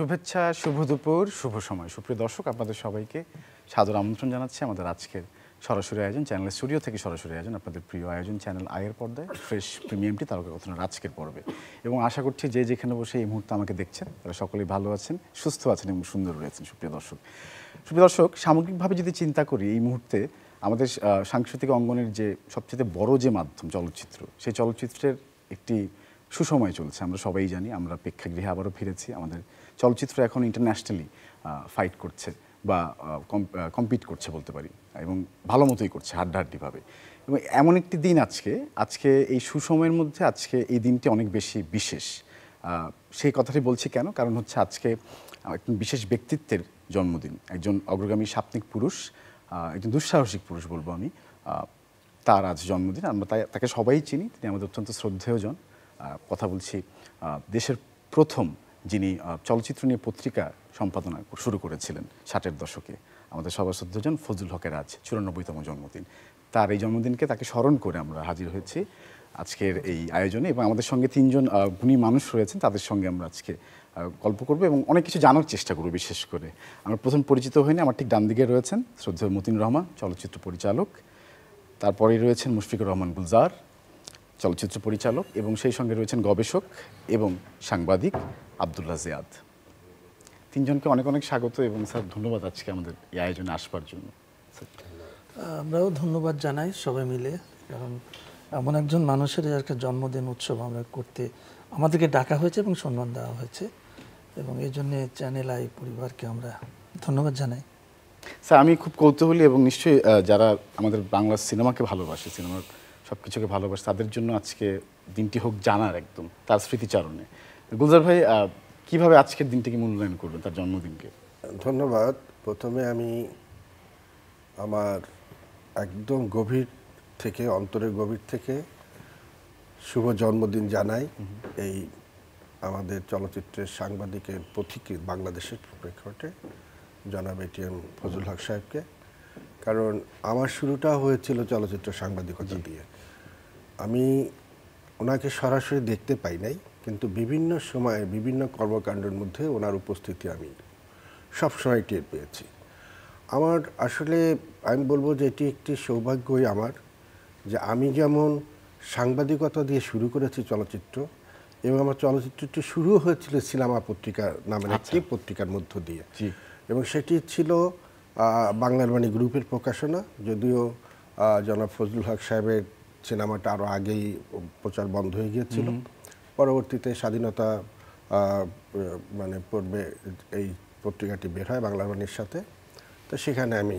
শুভেচ্ছা শুভ দুপুর শুভ সময় সুপ্রিয় দর্শক আপনাদের সবাইকে সাদর আমন্ত্রণ জানাচ্ছি আমাদের আজকের সরাসরি আয়োজন চ্যানেলের স্টুডিও থেকে সরাসরি আয়োজন আপনাদের প্রিয় আয়োজন চ্যানেল আয়ের পর্দায় ফ্রেশ প্রিমিয়ামটি তারকা কথনার আজকের পর্বে এবং আশা করছি যে যেখানে বসে এই মুহূর্তে আমাকে দেখছেন তারা সকলেই ভালো আছেন সুস্থ আছেন এবং সুন্দর রয়েছেন সুপ্রিয় দর্শক সুপ্রিয় দর্শক সামগ্রিকভাবে যদি চিন্তা করি এই মুহূর্তে আমাদের সাংস্কৃতিক অঙ্গনের যে সবচেয়ে বড় যে মাধ্যম চলচ্চিত্র সেই চলচ্চিত্রের একটি সুসময় চলছে আমরা সবাই জানি আমরা প্রেক্ষাগৃহে আবারও ফিরেছি আমাদের চলচ্চিত্র এখন ইন্টারন্যাশনালি ফাইট করছে বা কম্পিট করছে বলতে পারি এবং ভালো মতোই করছে হাড্ডাহাড্ডিভাবে এবং এমন একটি দিন আজকে আজকে এই সুসময়ের মধ্যে আজকে এই দিনটি অনেক বেশি বিশেষ সেই কথাটি বলছি কেন কারণ হচ্ছে আজকে একজন বিশেষ ব্যক্তিত্বের জন্মদিন একজন অগ্রগামী সাপ্তিক পুরুষ একজন দুঃসাহসিক পুরুষ বলবো আমি তার আজ জন্মদিন আমরা তাই তাকে সবাই চিনি তিনি আমাদের অত্যন্ত শ্রদ্ধেয়জন কথা বলছি দেশের প্রথম যিনি চলচ্চিত্র নিয়ে পত্রিকা সম্পাদনা শুরু করেছিলেন ষাটের দশকে আমাদের শ্রদ্ধাজন ফজলুল হকের আজ চুরানব্বইতম জন্মদিন তার এই জন্মদিনকে তাকে স্মরণ করে আমরা হাজির হয়েছি আজকের এই আয়োজনে এবং আমাদের সঙ্গে তিনজন গুণী মানুষ রয়েছেন তাদের সঙ্গে আমরা আজকে গল্প করবো এবং অনেক কিছু জানার চেষ্টা করবো বিশেষ করে আমরা প্রথম পরিচিত হইনি আমার ঠিক ডান দিকে রয়েছেন শ্রদ্ধেয় মতিন রহমান চলচ্চিত্র পরিচালক তারপরেই রয়েছেন মুশফিকুর রহমান গুলজার চলচ্চিত্র পরিচালক এবং সেই সঙ্গে রয়েছেন গবেষক এবং সাংবাদিক আবদুল্লাহ জিয়াদ তিনজনকে অনেক অনেক স্বাগত এবং স্যার ধন্যবাদ আজকে আমাদের এই আয়োজনে আসবার জন্য আমরাও ধন্যবাদ জানাই সবাই মিলে কারণ এমন একজন মানুষের একটা জন্মদিন উৎসব আমরা করতে আমাদেরকে ডাকা হয়েছে এবং সম্মান দেওয়া হয়েছে এবং এই জন্যে চ্যানেল আই পরিবারকে আমরা ধন্যবাদ জানাই স্যার আমি খুব কৌতূহলী এবং নিশ্চয়ই যারা আমাদের বাংলা সিনেমাকে ভালোবাসে সিনেমার সব কিছুকে ভালোবাসে তাদের জন্য আজকে দিনটি হোক জানার একদম তার স্মৃতিচারণে গুলজার ভাই কিভাবে আজকের দিনটিকে মূল্যায়ন করবেন তার জন্মদিনকে ধন্যবাদ প্রথমে আমি আমার একদম গভীর থেকে অন্তরের গভীর থেকে শুভ জন্মদিন জানাই এই আমাদের চলচ্চিত্রের সাংবাদিকের পথিক বাংলাদেশের প্রেক্ষাপটে জনাব এটিএম ফজল হক সাহেবকে কারণ আমার শুরুটা হয়েছিল চলচ্চিত্র সাংবাদিকতা দিয়ে আমি ওনাকে সরাসরি দেখতে পাই নাই কিন্তু বিভিন্ন সময়ে বিভিন্ন কর্মকাণ্ডের মধ্যে ওনার উপস্থিতি আমি সবসময় টের পেয়েছি আমার আসলে আমি বলবো যে এটি একটি সৌভাগ্যই আমার যে আমি যেমন সাংবাদিকতা দিয়ে শুরু করেছি চলচ্চিত্র এবং আমার চলচ্চিত্রটি শুরু হয়েছিল সিনেমা পত্রিকা নামের একটি আচ্ছা। পত্রিকার মধ্য দিয়ে এবং সেটি ছিল বাংলার বাণী মানে গ্রুপের প্রকাশনা যদিও জনাব ফজলুল হক সাহেবের সিনেমাটা আরও আগেই প্রচার বন্ধ হয়ে গিয়েছিল পরবর্তীতে স্বাধীনতা মানে পূর্বে এই পত্রিকাটি বের হয় বাংলা বাণীর সাথে তো সেখানে আমি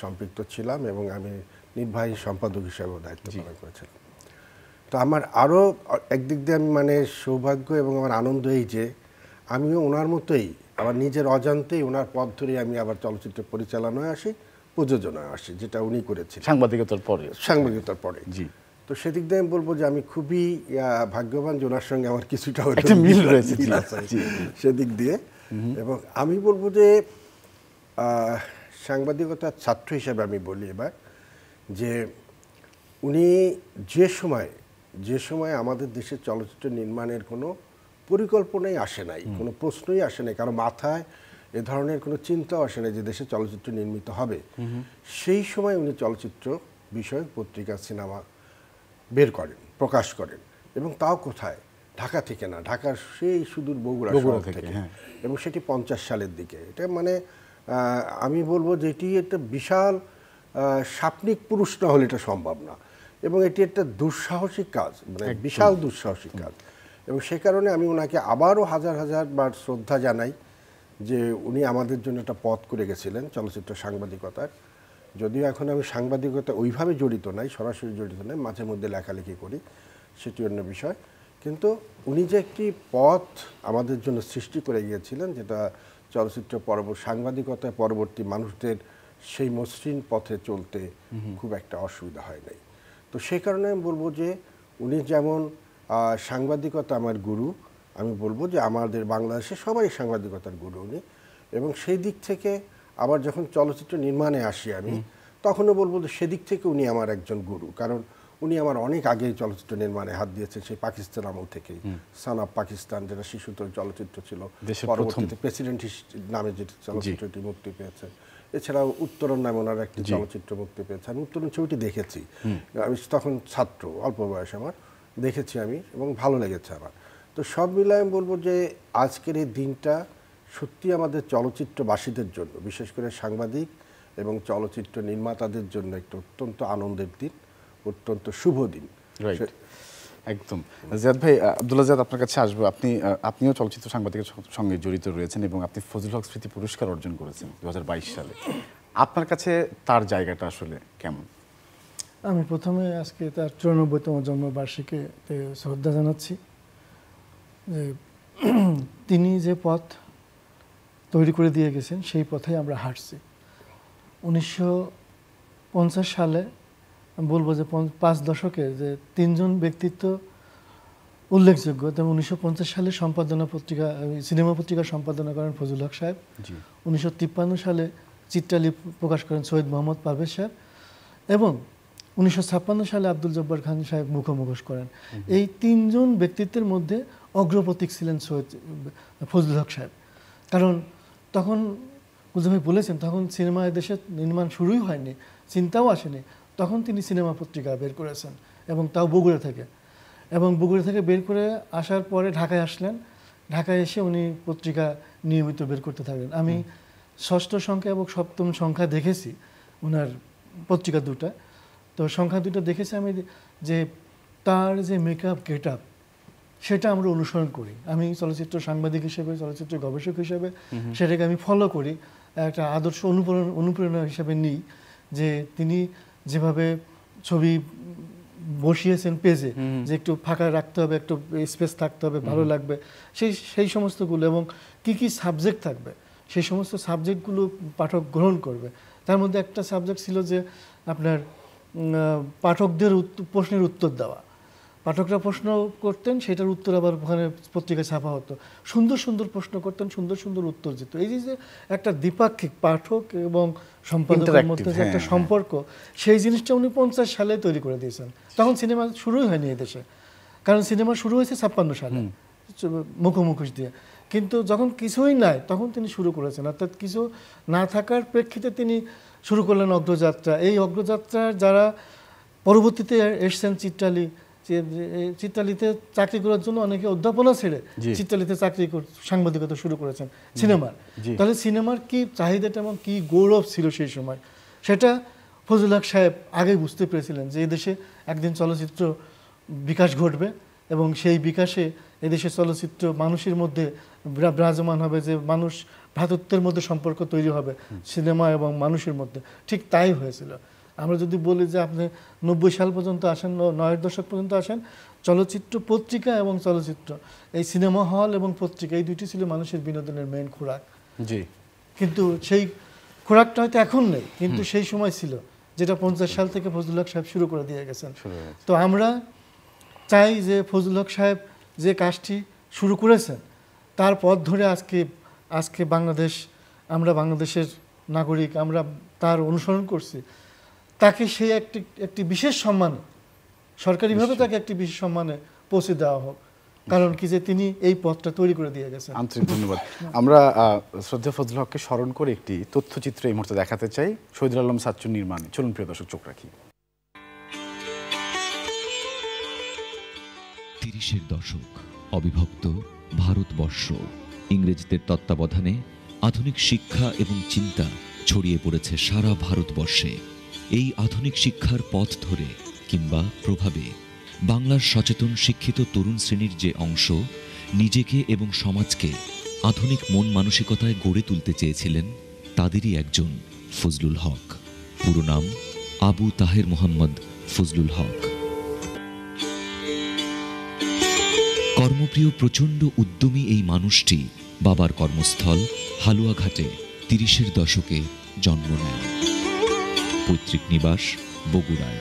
সম্পৃক্ত ছিলাম এবং আমি নির্বাহী সম্পাদক হিসাবেও দায়িত্ব পালন করেছিলাম তো আমার আরও একদিক দিয়ে আমি মানে সৌভাগ্য এবং আমার আনন্দ এই যে আমিও ওনার মতোই আবার নিজের অজান্তেই ওনার পথ ধরে আমি আবার চলচ্চিত্র পরিচালনায় আসি প্রযোজনায় আসি যেটা উনি করেছেন সাংবাদিকতার পরে সাংবাদিকতার পরে জি তো সেদিক দিয়ে আমি বলবো যে আমি খুবই ভাগ্যবান যে ওনার সঙ্গে আমার কিছুটা মিল রয়েছে সেদিক দিয়ে এবং আমি বলবো যে সাংবাদিকতার ছাত্র হিসাবে আমি বলি এবার যে উনি যে সময় যে সময় আমাদের দেশে চলচ্চিত্র নির্মাণের কোনো পরিকল্পনাই আসে নাই কোনো প্রশ্নই আসে নাই কারো মাথায় এ ধরনের কোনো চিন্তাও আসে নাই যে দেশে চলচ্চিত্র নির্মিত হবে সেই সময় উনি চলচ্চিত্র বিষয়ক পত্রিকা সিনেমা বের করেন প্রকাশ করেন এবং তাও কোথায় ঢাকা থেকে না ঢাকার সেই সুদূর বগুড়া থেকে হ্যাঁ। এবং সেটি পঞ্চাশ সালের দিকে এটা মানে আমি বলবো যে এটি একটা বিশাল সাপনিক পুরুষ না হলে এটা সম্ভব না এবং এটি একটা দুঃসাহসিক কাজ মানে বিশাল দুঃসাহসিক কাজ এবং সে কারণে আমি ওনাকে আবারও হাজার হাজার বার শ্রদ্ধা জানাই যে উনি আমাদের জন্য একটা পথ করে গেছিলেন চলচ্চিত্র সাংবাদিকতার যদিও এখন আমি সাংবাদিকতা ওইভাবে জড়িত নাই সরাসরি জড়িত নাই মাঝে মধ্যে লেখালেখি করি সেটি অন্য বিষয় কিন্তু উনি যে একটি পথ আমাদের জন্য সৃষ্টি করে গিয়েছিলেন যেটা চলচ্চিত্র পর্ব সাংবাদিকতায় পরবর্তী মানুষদের সেই মসৃণ পথে চলতে খুব একটা অসুবিধা হয় নাই তো সেই কারণে আমি বলবো যে উনি যেমন সাংবাদিকতা আমার গুরু আমি বলবো যে আমাদের বাংলাদেশে সবাই সাংবাদিকতার গুরু উনি এবং সেই দিক থেকে আবার যখন চলচ্চিত্র নির্মাণে আসি আমি তখনও বলবো যে সেদিক থেকে উনি আমার একজন গুরু কারণ উনি আমার অনেক আগেই চলচ্চিত্র নির্মাণে হাত দিয়েছেন সেই পাকিস্তান আমল থেকেই সান অফ পাকিস্তান যেটা শিশুতোষ চলচ্চিত্র ছিল পরবর্তীতে প্রেসিডেন্ট নামে যেটি চলচ্চিত্রটি মুক্তি পেয়েছে এছাড়াও উত্তরণ নামে ওনার একটি চলচ্চিত্র মুক্তি পেয়েছে আমি উত্তরণ ছবিটি দেখেছি আমি তখন ছাত্র অল্প বয়স আমার দেখেছি আমি এবং ভালো লেগেছে আমার তো সব মিলায় আমি বলবো যে আজকের এই দিনটা সত্যি আমাদের চলচ্চিত্রবাসীদের জন্য বিশেষ করে সাংবাদিক এবং চলচ্চিত্র নির্মাতাদের জন্য একটা অত্যন্ত আনন্দের দিন অত্যন্ত শুভ দিন একদম জাদ ভাই আব্দুল্লা জাদ আপনার কাছে আসবো আপনি আপনিও চলচ্চিত্র সাংবাদিকের সঙ্গে জড়িত রয়েছেন এবং আপনি ফজল হক স্মৃতি পুরস্কার অর্জন করেছেন দু সালে আপনার কাছে তার জায়গাটা আসলে কেমন আমি প্রথমে আজকে তার চুরানব্বইতম জন্মবার্ষিকীতে শ্রদ্ধা জানাচ্ছি যে তিনি যে পথ তৈরি করে দিয়ে গেছেন সেই পথে আমরা হাঁটছি উনিশশো সালে বলবো যে পাঁচ দশকে যে তিনজন ব্যক্তিত্ব উল্লেখযোগ্য তেমন উনিশশো সালে সম্পাদনা পত্রিকা সিনেমা পত্রিকা সম্পাদনা করেন ফজল হক সাহেব উনিশশো সালে চিত্রালি প্রকাশ করেন সৈয়দ মোহাম্মদ পারভেজ সাহেব এবং উনিশশো সালে আব্দুল জব্বার খান সাহেব মুখোমুখোশ করেন এই তিনজন ব্যক্তিত্বের মধ্যে অগ্রপতিক ছিলেন সৈয়দ ফজলুল হক সাহেব কারণ তখন মুজাফি বলেছেন তখন সিনেমা দেশে নির্মাণ শুরুই হয়নি চিন্তাও আসেনি তখন তিনি সিনেমা পত্রিকা বের করেছেন এবং তাও বগুড়া থেকে এবং বগুড়া থেকে বের করে আসার পরে ঢাকায় আসলেন ঢাকায় এসে উনি পত্রিকা নিয়মিত বের করতে থাকলেন আমি ষষ্ঠ সংখ্যা এবং সপ্তম সংখ্যা দেখেছি ওনার পত্রিকা দুটা তো সংখ্যা দুটো দেখেছি আমি যে তার যে মেকআপ গেট আপ সেটা আমরা অনুসরণ করি আমি চলচ্চিত্র সাংবাদিক হিসেবে চলচ্চিত্র গবেষক হিসেবে সেটাকে আমি ফলো করি একটা আদর্শ অনুপ্রেরণা অনুপ্রেরণা হিসেবে নিই যে তিনি যেভাবে ছবি বসিয়েছেন পেজে যে একটু ফাঁকা রাখতে হবে একটু স্পেস থাকতে হবে ভালো লাগবে সেই সেই সমস্তগুলো এবং কি কি সাবজেক্ট থাকবে সেই সমস্ত সাবজেক্টগুলো পাঠক গ্রহণ করবে তার মধ্যে একটা সাবজেক্ট ছিল যে আপনার পাঠকদের প্রশ্নের উত্তর দেওয়া পাঠকরা প্রশ্ন করতেন সেটার উত্তর আবার ওখানে পত্রিকায় ছাপা হতো সুন্দর সুন্দর প্রশ্ন করতেন সুন্দর সুন্দর উত্তর দিত এই যে একটা দ্বিপাক্ষিক পাঠক এবং সম্পাদকের মধ্যে যে হ্যাঁ, একটা হ্যাঁ। সম্পর্ক সেই জিনিসটা উনি পঞ্চাশ সালে তৈরি করে দিয়েছেন তখন সিনেমা শুরুই হয়নি এদেশে কারণ সিনেমা শুরু হয়েছে ছাপ্পান্ন সালে মুখোমুখি দিয়ে কিন্তু যখন কিছুই নাই তখন তিনি শুরু করেছেন অর্থাৎ কিছু না থাকার প্রেক্ষিতে তিনি শুরু করলেন অগ্রযাত্রা এই অগ্রযাত্রার যারা পরবর্তীতে এসছেন চিত্রালি চিত্রালিতে চাকরি করার জন্য অনেকে অধ্যাপনা ছেড়ে চিত্রালিতে চাকরি সাংবাদিকতা শুরু করেছেন সিনেমার তাহলে সিনেমার কি চাহিদাটা এবং কি গৌরব ছিল সেই সময় সেটা ফজুল হক সাহেব আগে বুঝতে পেরেছিলেন যে এদেশে একদিন চলচ্চিত্র বিকাশ ঘটবে এবং সেই বিকাশে এদেশের চলচ্চিত্র মানুষের মধ্যে বিরাজমান হবে যে মানুষ ভ্রাতত্বের মধ্যে সম্পর্ক তৈরি হবে সিনেমা এবং মানুষের মধ্যে ঠিক তাই হয়েছিল আমরা যদি বলি যে আপনি নব্বই সাল পর্যন্ত আসেন নয়ের দশক পর্যন্ত আসেন চলচ্চিত্র পত্রিকা এবং চলচ্চিত্র এই সিনেমা হল এবং পত্রিকা এই দুইটি ছিল মানুষের বিনোদনের মেন খোরাক জি কিন্তু সেই খোরাকটা হয়তো এখন নেই কিন্তু সেই সময় ছিল যেটা পঞ্চাশ সাল থেকে ফজলুল হক সাহেব শুরু করে দিয়ে গেছেন তো আমরা চাই যে ফজলুল হক সাহেব যে কাজটি শুরু করেছেন তার পথ ধরে আজকে আজকে বাংলাদেশ আমরা বাংলাদেশের নাগরিক আমরা তার অনুসরণ করছি তাকে সেই একটি একটি বিশেষ সম্মান সরকারিভাবে তাকে একটি বিশেষ সম্মানে পৌঁছে দেওয়া হোক কারণ কি যে তিনি এই পথটা তৈরি করে দিয়ে গেছেন আন্তরিক ধন্যবাদ আমরা শ্রদ্ধা ফজল হককে স্মরণ করে একটি তথ্যচিত্র এই মুহূর্তে দেখাতে চাই শহীদুল আলম সাচ্চুর নির্মাণে চলুন প্রিয় দর্শক চোখ রাখি তিরিশের দশক অবিভক্ত ভারতবর্ষ ইংরেজদের তত্ত্বাবধানে আধুনিক শিক্ষা এবং চিন্তা ছড়িয়ে পড়েছে সারা ভারতবর্ষে এই আধুনিক শিক্ষার পথ ধরে কিংবা প্রভাবে বাংলার সচেতন শিক্ষিত তরুণ শ্রেণীর যে অংশ নিজেকে এবং সমাজকে আধুনিক মন মানসিকতায় গড়ে তুলতে চেয়েছিলেন তাদেরই একজন ফজলুল হক পুরো নাম আবু তাহের মোহাম্মদ ফজলুল হক কর্মপ্রিয় প্রচণ্ড উদ্যমী এই মানুষটি বাবার কর্মস্থল হালুয়াঘাটে তিরিশের দশকে জন্ম নেয় পৈতৃক নিবাস বগুড়ায়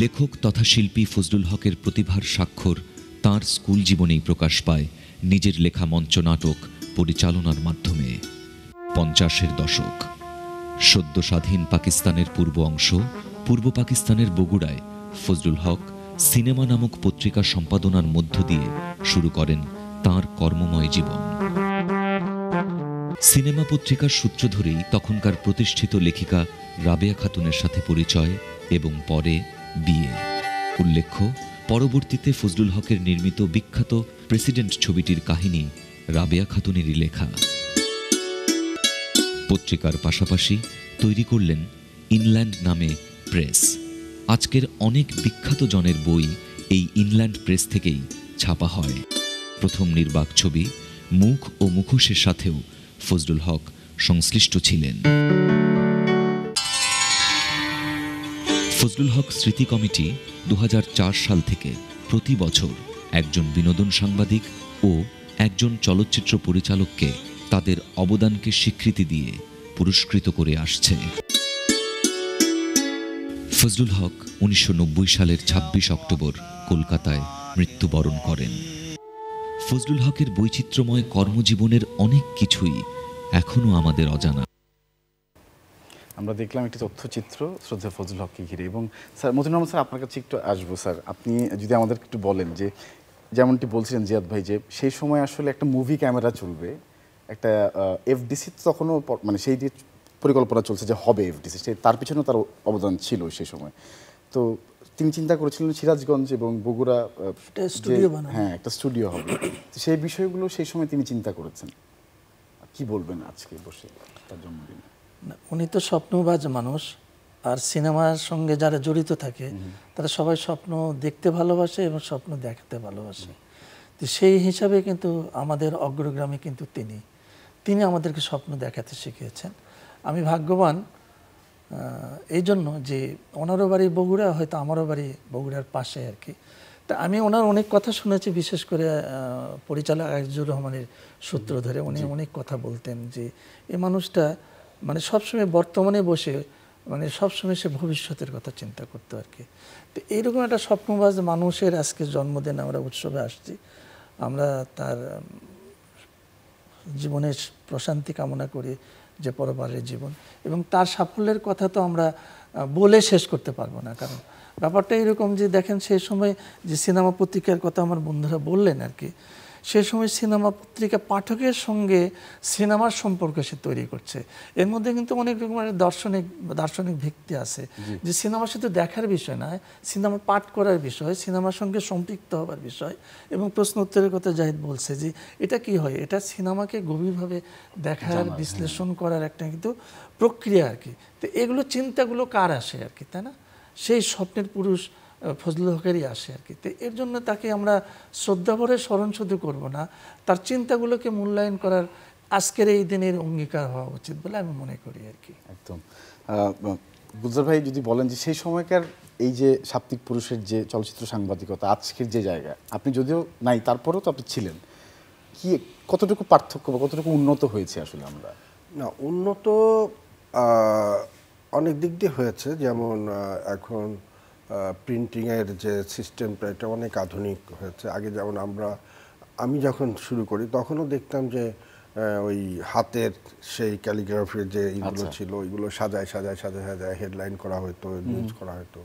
লেখক তথা শিল্পী ফজলুল হকের প্রতিভার স্বাক্ষর তার স্কুল জীবনেই প্রকাশ পায় নিজের লেখা মঞ্চ নাটক পরিচালনার মাধ্যমে পঞ্চাশের দশক সদ্য স্বাধীন পাকিস্তানের পূর্ব অংশ পূর্ব পাকিস্তানের বগুড়ায় ফজলুল হক সিনেমা নামক পত্রিকা সম্পাদনার মধ্য দিয়ে শুরু করেন তার কর্মময় জীবন সিনেমা পত্রিকার সূত্র ধরেই তখনকার প্রতিষ্ঠিত লেখিকা রাবেয়া খাতুনের সাথে পরিচয় এবং পরে বিয়ে উল্লেখ্য পরবর্তীতে ফজলুল হকের নির্মিত বিখ্যাত প্রেসিডেন্ট ছবিটির কাহিনী রাবেয়া খাতুনেরই লেখা পত্রিকার পাশাপাশি তৈরি করলেন ইনল্যান্ড নামে প্রেস আজকের অনেক বিখ্যাত জনের বই এই ইনল্যান্ড প্রেস থেকেই ছাপা হয় প্রথম নির্বাক ছবি মুখ ও মুখোশের সাথেও ফজলুল হক সংশ্লিষ্ট ছিলেন ফজলুল হক স্মৃতি কমিটি দু সাল থেকে প্রতি বছর একজন বিনোদন সাংবাদিক ও একজন চলচ্চিত্র পরিচালককে তাদের অবদানকে স্বীকৃতি দিয়ে পুরস্কৃত করে আসছে ফজলুল হক উনিশশো সালের ২৬ অক্টোবর কলকাতায় মৃত্যুবরণ করেন ফজলুল হকের বৈচিত্র্যময় কর্মজীবনের অনেক কিছুই এখনও আমাদের অজানা আমরা দেখলাম একটি তথ্যচিত্র শ্রদ্ধা ফজলুল হককে ঘিরে এবং স্যার মজুর রহমান স্যার আপনার কাছে একটু আসবো স্যার আপনি যদি আমাদের একটু বলেন যে যেমনটি বলছিলেন জিয়াদ ভাই যে সেই সময় আসলে একটা মুভি ক্যামেরা চলবে একটা এফডিসি তখনও মানে সেই দিয়ে পরিকল্পনা চলছে যে হবে এফডিসি সে তার পিছনেও তার অবদান ছিল সেই সময় তো তিনি চিন্তা করেছিলেন সিরাজগঞ্জ এবং বগুড়া হ্যাঁ একটা স্টুডিও হবে সেই বিষয়গুলো সেই সময় তিনি চিন্তা করেছেন কি বলবেন আজকে বসে তার জন্মদিনে উনি তো স্বপ্নবাজ মানুষ আর সিনেমার সঙ্গে যারা জড়িত থাকে তারা সবাই স্বপ্ন দেখতে ভালোবাসে এবং স্বপ্ন দেখাতে ভালোবাসে তো সেই হিসাবে কিন্তু আমাদের অগ্রগ্রামে কিন্তু তিনি তিনি আমাদেরকে স্বপ্ন দেখাতে শিখিয়েছেন আমি ভাগ্যবান এই জন্য যে ওনারও বাড়ি বগুড়া হয়তো আমারও বাড়ি বগুড়ার পাশে আর কি তা আমি ওনার অনেক কথা শুনেছি বিশেষ করে পরিচালক আজিজুর রহমানের সূত্র ধরে উনি অনেক কথা বলতেন যে এই মানুষটা মানে সবসময় বর্তমানে বসে মানে সবসময় সে ভবিষ্যতের কথা চিন্তা করতো আর কি তো এইরকম একটা স্বপ্নবাজ মানুষের আজকে জন্মদিন আমরা উৎসবে আসছি আমরা তার জীবনের প্রশান্তি কামনা করি যে পরপারের জীবন এবং তার সাফল্যের কথা তো আমরা বলে শেষ করতে পারবো না কারণ ব্যাপারটা এরকম যে দেখেন সেই সময় যে সিনেমা পত্রিকার কথা আমার বন্ধুরা বললেন আর কি সে সময় সিনেমা পত্রিকা পাঠকের সঙ্গে সিনেমার সম্পর্ক সে তৈরি করছে এর মধ্যে কিন্তু অনেক রকমের দার্শনিক দার্শনিক ভিত্তি আছে যে সিনেমা শুধু দেখার বিষয় নয় সিনেমা পাঠ করার বিষয় সিনেমার সঙ্গে সম্পৃক্ত হবার বিষয় এবং প্রশ্ন উত্তরের কথা জাহিদ বলছে যে এটা কি হয় এটা সিনেমাকে গভীরভাবে দেখার হ্যাঁ। বিশ্লেষণ করার একটা কিন্তু প্রক্রিয়া আর কি তো এগুলো চিন্তাগুলো কার আসে আর কি তাই না সেই স্বপ্নের পুরুষ ফজলুল হকেরই আসে আর কি তো এর জন্য তাকে আমরা শ্রদ্ধাভরে স্মরণ শুধু করবো না তার চিন্তাগুলোকে মূল্যায়ন করার আজকের এই দিনের অঙ্গীকার হওয়া উচিত বলে আমি মনে করি আর কি একদম গুজর ভাই যদি বলেন যে সেই সময়কার এই যে সাপ্তিক পুরুষের যে চলচ্চিত্র সাংবাদিকতা আজকের যে জায়গা আপনি যদিও নাই তারপরেও তো আপনি ছিলেন কি কতটুকু পার্থক্য বা কতটুকু উন্নত হয়েছে আসলে আমরা না উন্নত অনেক দিক দিয়ে হয়েছে যেমন এখন প্রিন্টিংয়ের যে সিস্টেমটা এটা অনেক আধুনিক হয়েছে আগে যেমন আমরা আমি যখন শুরু করি তখনও দেখতাম যে ওই হাতের সেই ক্যালিগ্রাফির যে ইগুলো আচ্ছা। ছিল ওইগুলো সাজায় সাজায় সাজায় সাজায় হেডলাইন করা হতো নিউজ করা হতো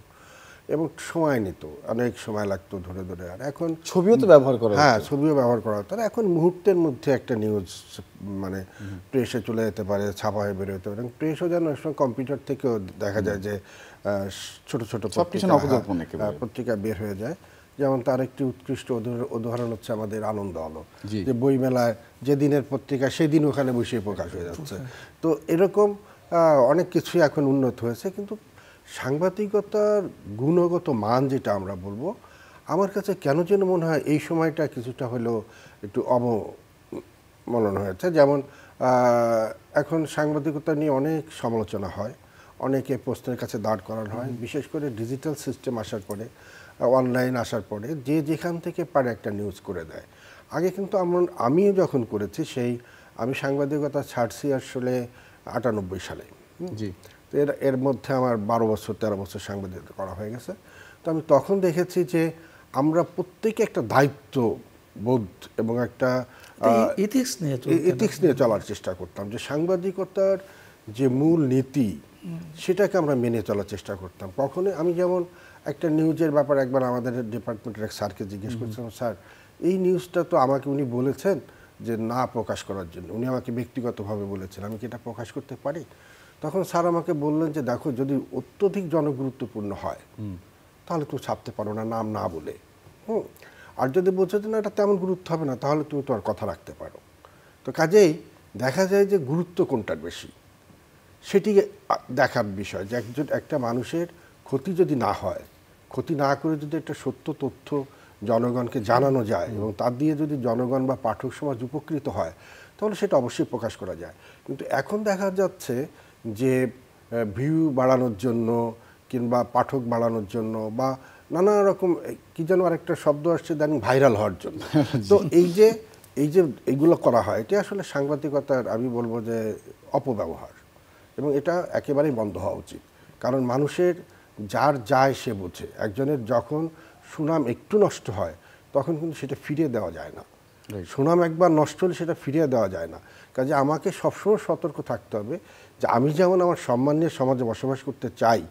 এবং সময় নিত অনেক সময় লাগতো ধরে ধরে আর এখন ছবিও তো ব্যবহার করা হ্যাঁ ছবিও ব্যবহার করা হতো এখন মুহূর্তের মধ্যে একটা নিউজ মানে প্রেসে চলে যেতে পারে ছাপা হয়ে বেরোতে পারে প্রেসও যেন সময় কম্পিউটার থেকেও দেখা যায় যে ছোট ছোট পত্রিকা বের হয়ে যায় যেমন তার একটি উৎকৃষ্ট উদাহরণ হচ্ছে আমাদের আনন্দ আলো যে বইমেলায় যে দিনের পত্রিকা সেদিন ওখানে বসে প্রকাশ হয়ে যাচ্ছে তো এরকম অনেক কিছুই এখন উন্নত হয়েছে কিন্তু সাংবাদিকতার গুণগত মান যেটা আমরা বলবো আমার কাছে কেন যেন মনে হয় এই সময়টা কিছুটা হলেও একটু অবমনন হয়েছে যেমন এখন সাংবাদিকতা নিয়ে অনেক সমালোচনা হয় অনেকে প্রশ্নের কাছে দাঁড় করানো হয় বিশেষ করে ডিজিটাল সিস্টেম আসার পরে অনলাইন আসার পরে যে যেখান থেকে পারে একটা নিউজ করে দেয় আগে কিন্তু আমার আমিও যখন করেছি সেই আমি সাংবাদিকতা ছাড়ছি আসলে আটানব্বই সালে জি তো এর এর মধ্যে আমার বারো বছর তেরো বছর সাংবাদিকতা করা হয়ে গেছে তো আমি তখন দেখেছি যে আমরা প্রত্যেকে একটা দায়িত্ব বোধ এবং একটা ইথিক্স নিয়ে ইথিক্স নিয়ে চলার চেষ্টা করতাম যে সাংবাদিকতার যে মূল নীতি সেটাকে আমরা মেনে চলার চেষ্টা করতাম কখনো আমি যেমন একটা নিউজের ব্যাপার একবার আমাদের ডিপার্টমেন্টের এক স্যারকে জিজ্ঞেস করছিলাম স্যার এই নিউজটা তো আমাকে উনি বলেছেন যে না প্রকাশ করার জন্য উনি আমাকে ব্যক্তিগতভাবে বলেছেন আমি কি এটা প্রকাশ করতে পারি তখন স্যার আমাকে বললেন যে দেখো যদি অত্যধিক জনগুরুত্বপূর্ণ হয় তাহলে তুমি ছাপতে পারো না নাম না বলে হুম আর যদি বলছো যে না এটা তেমন গুরুত্ব হবে না তাহলে তুমি তোমার কথা রাখতে পারো তো কাজেই দেখা যায় যে গুরুত্ব কোনটার বেশি সেটি দেখার বিষয় যে একজন একটা মানুষের ক্ষতি যদি না হয় ক্ষতি না করে যদি একটা সত্য তথ্য জনগণকে জানানো যায় এবং তার দিয়ে যদি জনগণ বা পাঠক সমাজ উপকৃত হয় তাহলে সেটা অবশ্যই প্রকাশ করা যায় কিন্তু এখন দেখা যাচ্ছে যে ভিউ বাড়ানোর জন্য কিংবা পাঠক বাড়ানোর জন্য বা নানা রকম কি যেন আরেকটা শব্দ আসছে দেন ভাইরাল হওয়ার জন্য তো এই যে এই যে এইগুলো করা হয় এটা আসলে সাংবাদিকতার আমি বলবো যে অপব্যবহার এবং এটা একেবারেই বন্ধ হওয়া উচিত কারণ মানুষের যার যায় সে বোঝে একজনের যখন সুনাম একটু নষ্ট হয় তখন কিন্তু সেটা ফিরিয়ে দেওয়া যায় না সুনাম একবার নষ্ট হলে সেটা ফিরিয়ে দেওয়া যায় না কাজে আমাকে সবসময় সতর্ক থাকতে হবে যে আমি যেমন আমার সম্মান নিয়ে সমাজে বসবাস করতে চাই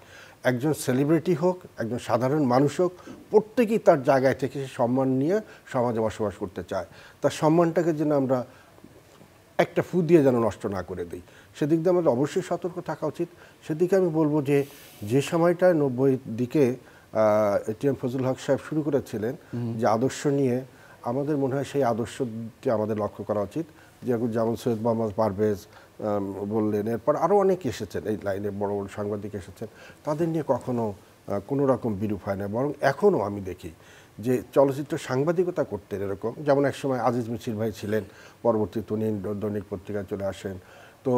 একজন সেলিব্রিটি হোক একজন সাধারণ মানুষ হোক প্রত্যেকেই তার জায়গায় থেকে সে সম্মান নিয়ে সমাজে বসবাস করতে চায় তার সম্মানটাকে যেন আমরা একটা ফু দিয়ে যেন নষ্ট না করে দিই সেদিক দিয়ে আমাদের অবশ্যই সতর্ক থাকা উচিত সেদিকে আমি বলবো যে যে সময়টায় নব্বইয়ের দিকে এটিএম ফজল হক সাহেব শুরু করেছিলেন যে আদর্শ নিয়ে আমাদের মনে হয় সেই আদর্শটি আমাদের লক্ষ্য করা উচিত যেমন সৈয়দ মোহাম্মদ পারভেজ বললেন এরপর আরও অনেক এসেছেন এই লাইনে বড় বড় সাংবাদিক এসেছেন তাদের নিয়ে কখনো কোনো রকম বিরূপ হয় না বরং এখনও আমি দেখি যে চলচ্চিত্র সাংবাদিকতা করতেন এরকম যেমন একসময় আজিজ মিছিল ভাই ছিলেন পরবর্তীতে উনি দৈনিক পত্রিকায় চলে আসেন তো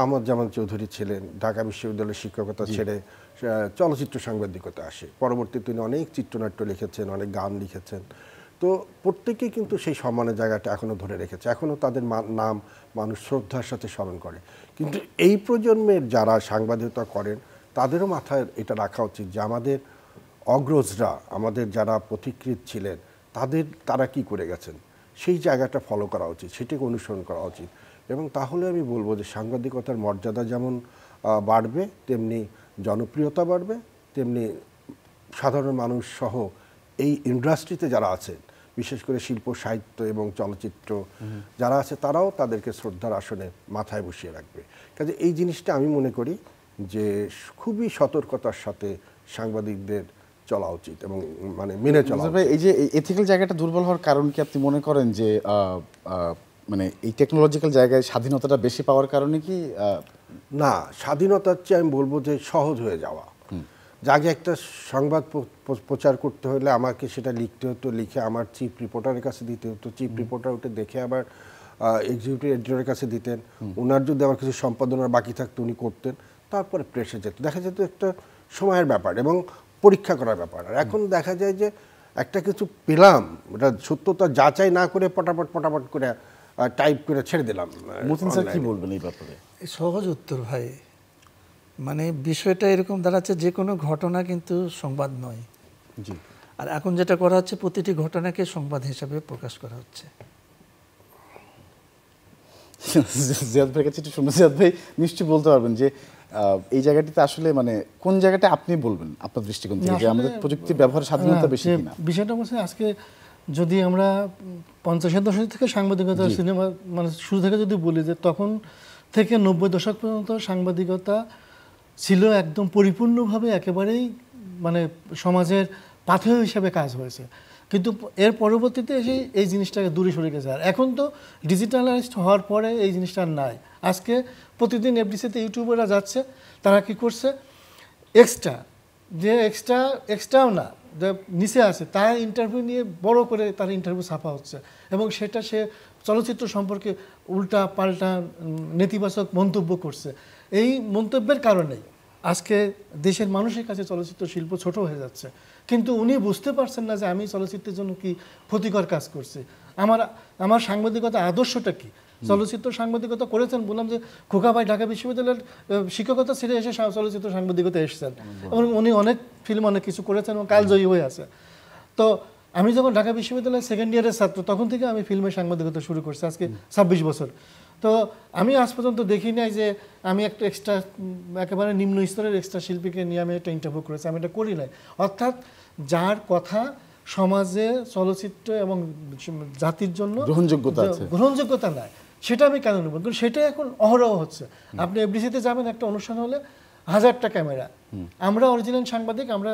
আহমদ জামান চৌধুরী ছিলেন ঢাকা বিশ্ববিদ্যালয়ের শিক্ষকতা ছেড়ে চলচ্চিত্র সাংবাদিকতা আসে পরবর্তী তিনি অনেক চিত্রনাট্য লিখেছেন অনেক গান লিখেছেন তো প্রত্যেকেই কিন্তু সেই সম্মানের জায়গাটা এখনও ধরে রেখেছে এখনও তাদের নাম মানুষ শ্রদ্ধার সাথে স্মরণ করে কিন্তু এই প্রজন্মের যারা সাংবাদিকতা করেন তাদেরও মাথায় এটা রাখা উচিত যে আমাদের অগ্রজরা আমাদের যারা পথিকৃত ছিলেন তাদের তারা কি করে গেছেন সেই জায়গাটা ফলো করা উচিত সেটাকে অনুসরণ করা উচিত এবং তাহলে আমি বলবো যে সাংবাদিকতার মর্যাদা যেমন বাড়বে তেমনি জনপ্রিয়তা বাড়বে তেমনি সাধারণ মানুষ সহ এই ইন্ডাস্ট্রিতে যারা আছেন বিশেষ করে শিল্প সাহিত্য এবং চলচ্চিত্র যারা আছে তারাও তাদেরকে শ্রদ্ধার আসনে মাথায় বসিয়ে রাখবে কাজে এই জিনিসটা আমি মনে করি যে খুবই সতর্কতার সাথে সাংবাদিকদের চলা উচিত এবং মানে মেনে চলা এই যে এথিক্যাল জায়গাটা দুর্বল হওয়ার কারণ কি আপনি মনে করেন যে মানে এই টেকনোলজিক্যাল জায়গায় স্বাধীনতাটা বেশি পাওয়ার কারণে কি না স্বাধীনতার চেয়ে আমি বলবো যে সহজ হয়ে যাওয়া আগে একটা সংবাদ প্রচার করতে হলে আমাকে সেটা লিখতে হতো লিখে আমার চিফ রিপোর্টারের কাছে দিতে হতো চিফ রিপোর্টার ওটা দেখে আবার এক্সিকিউটিভ এডিটরের কাছে দিতেন ওনার যদি আমার কিছু সম্পাদনার বাকি থাকতো উনি করতেন তারপরে প্রেসে যেত দেখা যেত একটা সময়ের ব্যাপার এবং পরীক্ষা করার ব্যাপার আর এখন দেখা যায় যে একটা কিছু পেলাম ওটা সত্যতা যাচাই না করে পটাপট পটাপট করে টাইপ করে ছেড়ে দিলাম মতিন স্যার কি বলবেন এই ব্যাপারে সহজ উত্তর ভাই মানে বিষয়টা এরকম দাঁড়াচ্ছে যে কোনো ঘটনা কিন্তু সংবাদ নয় জি আর এখন যেটা করা হচ্ছে প্রতিটি ঘটনাকে সংবাদ হিসাবে প্রকাশ করা হচ্ছে জিয়াদ কাছে একটু শুনুন জিয়াদ ভাই বলতে পারবেন যে এই জায়গাটিতে আসলে মানে কোন জায়গাটা আপনি বলবেন আপনার দৃষ্টিকোণ থেকে আমাদের প্রযুক্তি ব্যবহার স্বাধীনতা বেশি কিনা বিষয়টা হচ্ছে আজকে যদি আমরা পঞ্চাশের দশক থেকে সাংবাদিকতা সিনেমা মানে শুরু থেকে যদি বলি যে তখন থেকে নব্বই দশক পর্যন্ত সাংবাদিকতা ছিল একদম পরিপূর্ণভাবে একেবারেই মানে সমাজের পাথর হিসাবে কাজ হয়েছে কিন্তু এর পরবর্তীতে এসে এই জিনিসটাকে দূরে সরে গেছে আর এখন তো ডিজিটালাইজড হওয়ার পরে এই জিনিসটা নাই আজকে প্রতিদিন এফডিসিতে ইউটিউবাররা যাচ্ছে তারা কি করছে এক্সট্রা যে এক্সট্রা এক্সট্রাও না যে নিচে আছে তার ইন্টারভিউ নিয়ে বড় করে তার ইন্টারভিউ ছাপা হচ্ছে এবং সেটা সে চলচ্চিত্র সম্পর্কে উল্টা পাল্টা নেতিবাচক মন্তব্য করছে এই মন্তব্যের কারণেই আজকে দেশের মানুষের কাছে চলচ্চিত্র শিল্প ছোট হয়ে যাচ্ছে কিন্তু উনি বুঝতে পারছেন না যে আমি চলচ্চিত্রের জন্য কি ক্ষতিকর কাজ করছি আমার আমার সাংবাদিকতা আদর্শটা কী চলচ্চিত্র সাংবাদিকতা করেছেন বললাম যে খোকা ভাই ঢাকা বিশ্ববিদ্যালয়ের শিক্ষকতা ছেড়ে এসে চলচ্চিত্র সাংবাদিকতা এসেছেন এবং উনি অনেক ফিল্ম অনেক কিছু করেছেন এবং কালজয়ী হয়ে আছে তো আমি যখন ঢাকা বিশ্ববিদ্যালয়ের সেকেন্ড ইয়ারের ছাত্র তখন থেকে আমি ফিল্মের সাংবাদিকতা শুরু করছি আজকে ছাব্বিশ বছর তো আমি আজ পর্যন্ত দেখি নাই যে আমি একটা এক্সট্রা একেবারে নিম্ন স্তরের এক্সট্রা শিল্পীকে নিয়ে আমি একটা ইন্টারভিউ করেছি আমি এটা করি নাই অর্থাৎ যার কথা সমাজে চলচ্চিত্র এবং জাতির জন্য গ্রহণযোগ্যতা গ্রহণযোগ্যতা নাই সেটা আমি কেন নেব কিন্তু সেটাই এখন অহরহ হচ্ছে আপনি এফডিসিতে যাবেন একটা অনুষ্ঠান হলে হাজারটা ক্যামেরা আমরা অরিজিনাল সাংবাদিক আমরা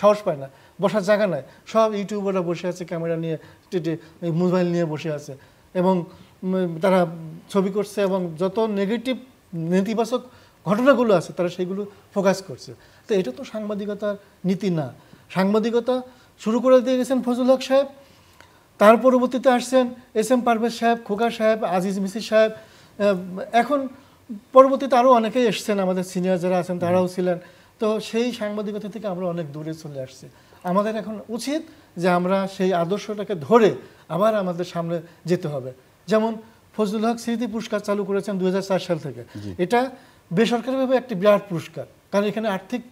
সাহস পাই না বসার জায়গা নাই সব ইউটিউবাররা বসে আছে ক্যামেরা নিয়ে মোবাইল নিয়ে বসে আছে এবং তারা ছবি করছে এবং যত নেগেটিভ নেতিবাচক ঘটনাগুলো আছে তারা সেগুলো ফোকাস করছে তো এটা তো সাংবাদিকতার নীতি না সাংবাদিকতা শুরু করে দিয়ে গেছেন ফজল হক সাহেব তার পরবর্তীতে আসছেন এস এম পারভেজ সাহেব খোকা সাহেব আজিজ মিসি সাহেব এখন পরবর্তীতে আরও অনেকেই এসছেন আমাদের সিনিয়র যারা আছেন তারাও ছিলেন তো সেই সাংবাদিকতা থেকে আমরা অনেক দূরে চলে আসছি আমাদের এখন উচিত যে আমরা সেই আদর্শটাকে ধরে আবার আমাদের সামনে যেতে হবে যেমন ফজলুল হক স্মৃতি পুরস্কার চালু করেছেন দু সাল থেকে এটা বেসরকারিভাবে একটি বিরাট পুরস্কার কারণ এখানে আর্থিক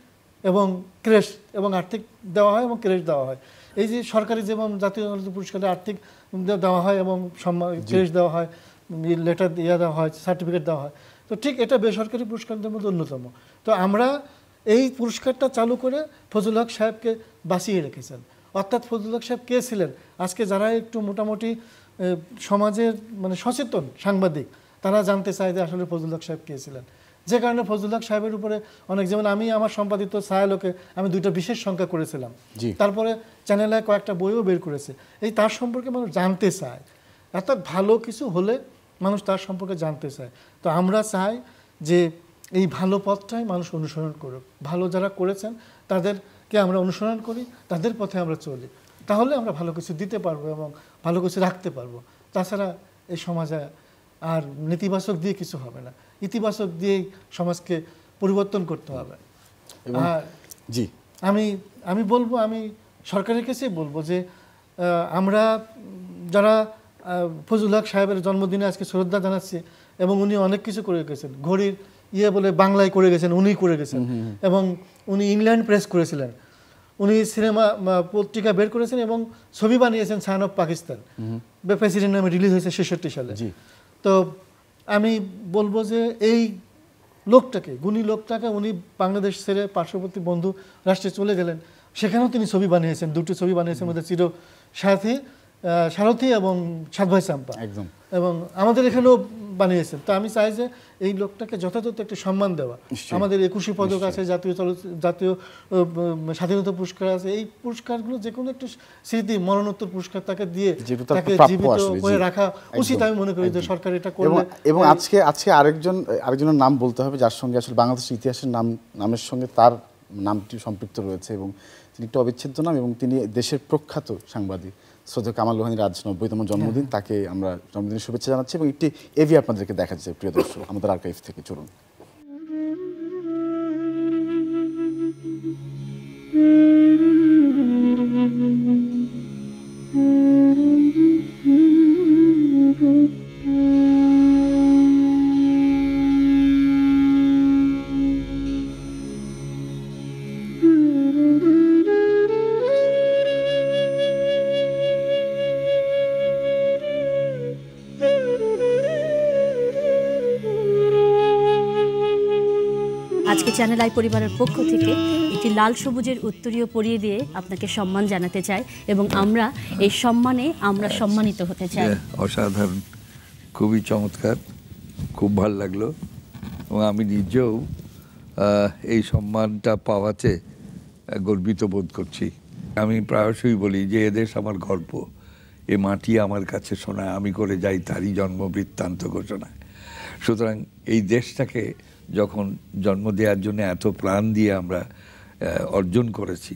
এবং ক্রেশ এবং আর্থিক দেওয়া হয় এবং ক্রেশ দেওয়া হয় এই যে সরকারি যেমন জাতীয় চলচ্চিত্র পুরস্কারে আর্থিক দেওয়া হয় এবং সম্মান দেওয়া হয় লেটার ইয়ে দেওয়া হয় সার্টিফিকেট দেওয়া হয় তো ঠিক এটা বেসরকারি পুরস্কারদের মধ্যে অন্যতম তো আমরা এই পুরস্কারটা চালু করে ফজল হক সাহেবকে বাঁচিয়ে রেখেছেন অর্থাৎ ফজল হক সাহেব কে ছিলেন আজকে যারা একটু মোটামুটি সমাজের মানে সচেতন সাংবাদিক তারা জানতে চায় যে আসলে ফজল হক সাহেব কে ছিলেন যে কারণে ফজলুল হক সাহেবের উপরে অনেক যেমন আমি আমার সম্পাদিত সায়ালোকে আমি দুইটা বিশেষ সংখ্যা করেছিলাম তারপরে চ্যানেলে কয়েকটা বইও বের করেছে এই তার সম্পর্কে মানুষ জানতে চায় অর্থাৎ ভালো কিছু হলে মানুষ তার সম্পর্কে জানতে চায় তো আমরা চাই যে এই ভালো পথটাই মানুষ অনুসরণ করুক ভালো যারা করেছেন তাদেরকে আমরা অনুসরণ করি তাদের পথে আমরা চলি তাহলে আমরা ভালো কিছু দিতে পারবো এবং ভালো কিছু রাখতে পারবো তাছাড়া এই সমাজে আর নেতিবাচক দিয়ে কিছু হবে না ইতিবাচক দিয়ে সমাজকে পরিবর্তন করতে হবে জি আমি আমি বলবো আমি সরকারের কাছে বলবো যে আমরা যারা ফজুল হক সাহেবের জন্মদিনে আজকে শ্রদ্ধা জানাচ্ছি এবং উনি অনেক কিছু করে গেছেন ঘড়ির ইয়ে বলে বাংলায় করে গেছেন উনি করে গেছেন এবং উনি ইংল্যান্ড প্রেস করেছিলেন উনি সিনেমা পত্রিকা বের করেছেন এবং ছবি বানিয়েছেন সান অফ পাকিস্তান প্রেসিডেন্ট নামে রিলিজ হয়েছে ছেষট্টি সালে তো আমি বলবো যে এই লোকটাকে গুণী লোকটাকে উনি বাংলাদেশ ছেড়ে পার্শ্ববর্তী বন্ধু রাষ্ট্রে চলে গেলেন সেখানেও তিনি ছবি বানিয়েছেন দুটি ছবি বানিয়েছেন মধ্যে চির সাথী সারথী এবং সাত ভাই চাম্পা একদম এবং আমাদের এখানেও বানিয়েছেন তো আমি চাই যে এই লোকটাকে যথাযথ একটি সম্মান দেওয়া আমাদের একুশে পদক আছে জাতীয় চলচ্চিত্র জাতীয় স্বাধীনতা পুরস্কার আছে এই পুরস্কারগুলো যে কোনো একটি স্মৃতি মরণোত্তর পুরস্কার তাকে দিয়ে তাকে জীবিত করে রাখা উচিত আমি মনে করি যে সরকার এটা করবে এবং আজকে আজকে আরেকজন আরেকজনের নাম বলতে হবে যার সঙ্গে আসলে বাংলাদেশের ইতিহাসের নাম নামের সঙ্গে তার নামটি সম্পৃক্ত রয়েছে এবং তিনি একটা অবিচ্ছেদ্য নাম এবং তিনি দেশের প্রখ্যাত সাংবাদিক শ্রদ্ধা কামাল লোহানির আজ নব্বইতম জন্মদিন হ্যাঁ। তাকে আমরা জন্মদিনের শুভেচ্ছা জানাচ্ছি এবং একটি এভি আপনাদেরকে দেখাচ্ছে প্রিয় দর্শক আমাদের আর্কাইভ থেকে চলুন সালাই পরিবারের পক্ষ থেকে একটি লাল সবুজের উত্তরীয় পরিয়ে দিয়ে আপনাকে সম্মান জানাতে চাই এবং আমরা এই সম্মানে আমরা সম্মানিত হতে চাই অসাধারণ খুবই চমৎকার খুব ভাল লাগলো এবং আমি নিজেও এই সম্মানটা পাওয়াতে গর্বিত বোধ করছি আমি প্রায়শই বলি যে এদেশ আমার গল্প এ মাটি আমার কাছে শোনায় আমি করে যাই তারই জন্ম বৃত্তান্ত ঘোষণা সুতরাং এই দেশটাকে যখন জন্ম দেওয়ার জন্য এত প্রাণ দিয়ে আমরা অর্জন করেছি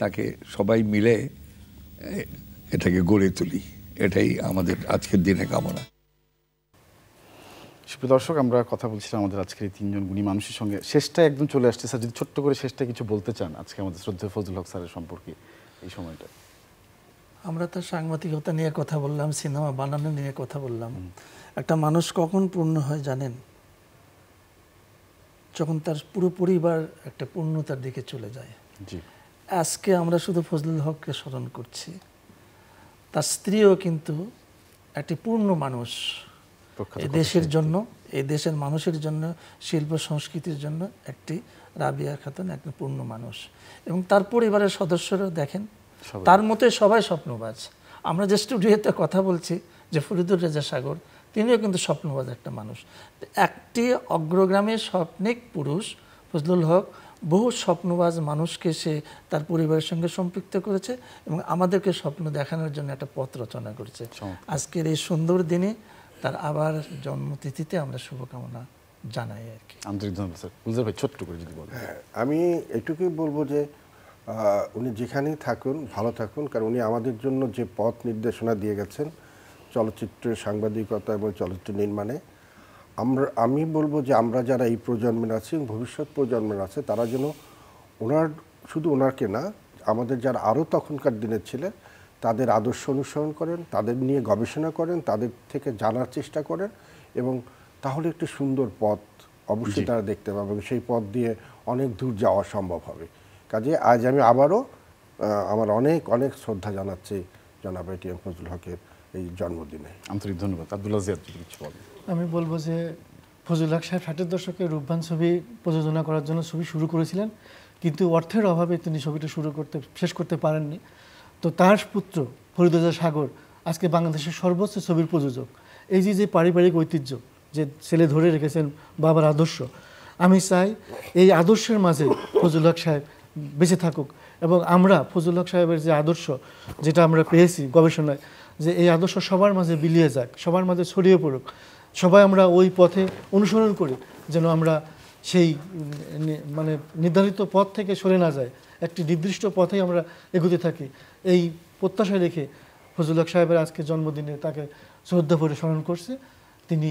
তাকে সবাই মিলে এটাকে গড়ে তুলি এটাই আমাদের আজকের দিনে কামনা সুপ্রিয় দর্শক আমরা কথা বলছিলাম আমাদের আজকের এই তিনজন গুণী মানুষের সঙ্গে শেষটা একদম চলে আসছে স্যার যদি ছোট্ট করে শেষটা কিছু বলতে চান আজকে আমাদের শ্রদ্ধা ফজল হক স্যারের সম্পর্কে এই সময়টা আমরা তো সাংবাদিকতা নিয়ে কথা বললাম সিনেমা বানানো নিয়ে কথা বললাম একটা মানুষ কখন পূর্ণ হয় জানেন যখন তার পুরো পরিবার একটা পূর্ণতার দিকে চলে যায় আজকে আমরা শুধু ফজলুল হককে স্মরণ করছি তার স্ত্রীও কিন্তু একটি পূর্ণ মানুষ এই দেশের জন্য এই দেশের মানুষের জন্য শিল্প সংস্কৃতির জন্য একটি রাবিয়া খাতুন একজন পূর্ণ মানুষ এবং তার পরিবারের সদস্যরা দেখেন তার মতে সবাই স্বপ্নবাজ আমরা যে স্টুডিওতে কথা বলছি যে ফরিদুর রেজা সাগর তিনিও কিন্তু স্বপ্নবাজ একটা মানুষ একটি অগ্রগ্রামের স্বপ্নিক পুরুষ ফজলুল হক বহু স্বপ্নবাজ মানুষকে সে তার পরিবারের সঙ্গে সম্পৃক্ত করেছে এবং আমাদেরকে স্বপ্ন দেখানোর জন্য একটা পথ রচনা করেছে আজকের এই সুন্দর দিনে তার আবার জন্মতিথিতে আমরা শুভকামনা জানাই আর কি আন্তরিক ধন্যবাদ স্যার ছোট্ট করে যদি বলেন হ্যাঁ, আমি এটুকুই বলবো যে উনি যেখানেই থাকুন ভালো থাকুন কারণ উনি আমাদের জন্য যে পথ নির্দেশনা দিয়ে গেছেন চলচ্চিত্র সাংবাদিকতা এবং চলচ্চিত্র নির্মাণে আমরা আমি বলবো যে আমরা যারা এই প্রজন্মের আছি এবং ভবিষ্যৎ প্রজন্মের আছে তারা যেন ওনার শুধু ওনারকে না আমাদের যারা আরও তখনকার দিনে ছিলেন তাদের আদর্শ অনুসরণ করেন তাদের নিয়ে গবেষণা করেন তাদের থেকে জানার চেষ্টা করেন এবং তাহলে একটি সুন্দর পথ অবশ্যই তারা দেখতে পাবে এবং সেই পথ দিয়ে অনেক দূর যাওয়া সম্ভব হবে কাজে আজ আমি আবারও আমার অনেক অনেক শ্রদ্ধা জানাচ্ছি জনাব এটিএম ফজল হকের এই জন্মদিনে আন্তরিক ধন্যবাদ আবদুল্লাহ জিয়াদ কিছু বলেন আমি বলবো যে ফজল হক সাহেব ষাটের দশকে রূপবান ছবি প্রযোজনা করার জন্য ছবি শুরু করেছিলেন কিন্তু অর্থের অভাবে তিনি ছবিটা শুরু করতে শেষ করতে পারেননি তো তার পুত্র ফরিদুজা সাগর আজকে বাংলাদেশের সর্বোচ্চ ছবির প্রযোজক এই যে যে পারিবারিক ঐতিহ্য যে ছেলে ধরে রেখেছেন বাবার আদর্শ আমি চাই এই আদর্শের মাঝে ফজল হক সাহেব বেঁচে থাকুক এবং আমরা ফজল হক সাহেবের যে আদর্শ যেটা আমরা পেয়েছি গবেষণায় যে এই আদর্শ সবার মাঝে বিলিয়ে যাক সবার মাঝে ছড়িয়ে পড়ুক সবাই আমরা ওই পথে অনুসরণ করি যেন আমরা সেই মানে নির্ধারিত পথ থেকে সরে না যায় একটি নির্দিষ্ট পথেই আমরা এগুতে থাকি এই প্রত্যাশায় রেখে ফজলক সাহেবের আজকে জন্মদিনে তাকে শ্রদ্ধা ভরে স্মরণ করছে তিনি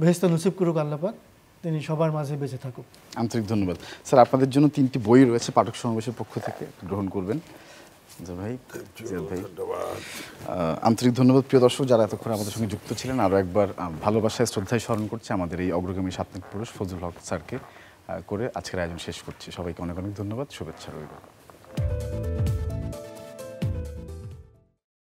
বেহেস্তা নসিব করুক আল্লাপাক তিনি সবার মাঝে বেঁচে থাকুক আন্তরিক ধন্যবাদ স্যার আপনাদের জন্য তিনটি বই রয়েছে পাঠক সমাবেশের পক্ষ থেকে গ্রহণ করবেন আন্তরিক ধন্যবাদ প্রিয় দর্শক যারা এতক্ষণ আমাদের সঙ্গে যুক্ত ছিলেন আরও একবার ভালোবাসায় শ্রদ্ধায় স্মরণ করছে আমাদের এই অগ্রগামী সাপ্তাহিক পুরুষ ফজল হক স্যারকে করে আজকের আয়োজন শেষ করছি সবাইকে অনেক অনেক ধন্যবাদ শুভেচ্ছা রইল